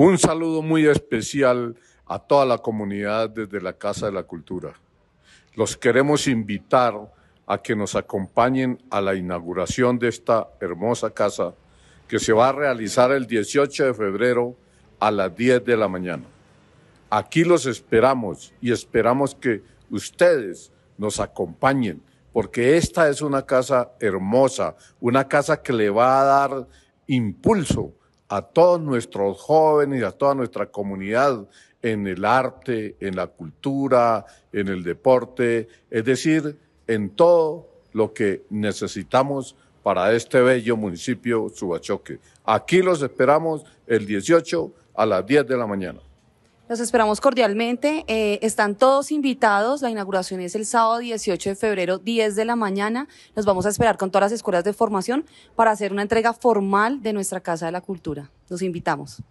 Un saludo muy especial a toda la comunidad desde la Casa de la Cultura. Los queremos invitar a que nos acompañen a la inauguración de esta hermosa casa que se va a realizar el 18 de febrero a las 10 de la mañana. Aquí los esperamos y esperamos que ustedes nos acompañen porque esta es una casa hermosa, una casa que le va a dar impulso a todos nuestros jóvenes, y a toda nuestra comunidad en el arte, en la cultura, en el deporte, es decir, en todo lo que necesitamos para este bello municipio Subachoque. Aquí los esperamos el 18 a las 10 de la mañana. Los esperamos cordialmente. Eh, están todos invitados. La inauguración es el sábado 18 de febrero, 10 de la mañana. Nos vamos a esperar con todas las escuelas de formación para hacer una entrega formal de nuestra Casa de la Cultura. Los invitamos.